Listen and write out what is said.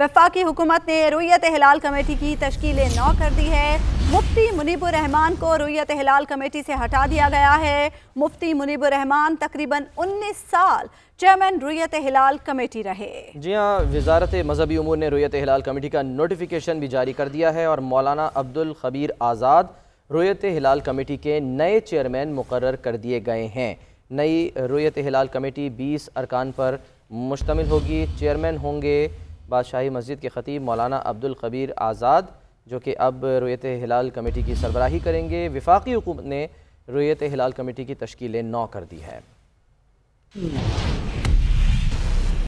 वफाकी हुकूमत ने रोयत हिलाल कमेटी की तश्कील नौ कर दी है मुफ्ती रहमान को रोयत हिलाल कमेटी से हटा दिया गया है मुफ्ती रहमान तकरीबन 19 साल चेयरमैन रोयत हिलाल कमेटी रहे जी हाँ वजारत मजहबी उमूर ने रोयत हिलाल कमेटी का नोटिफिकेशन भी जारी कर दिया है और मौलाना अब्दुल खबीर आज़ाद रोयत हिलाल कमेटी के नए चेयरमैन मुकर कर दिए गए हैं नई रोयत हिलाल कमेटी बीस अरकान पर मुश्तमिल होगी चेयरमैन होंगे बादशाही मस्जिद के ख़तीब मौलाना अब्दुल कबीर आज़ाद जो कि अब रोयत हिलाल कमेटी की सरबराही करेंगे विफाक़ी हुकूमत ने रोयत हिलाल कमेटी की तश्कीलें नौ कर दी है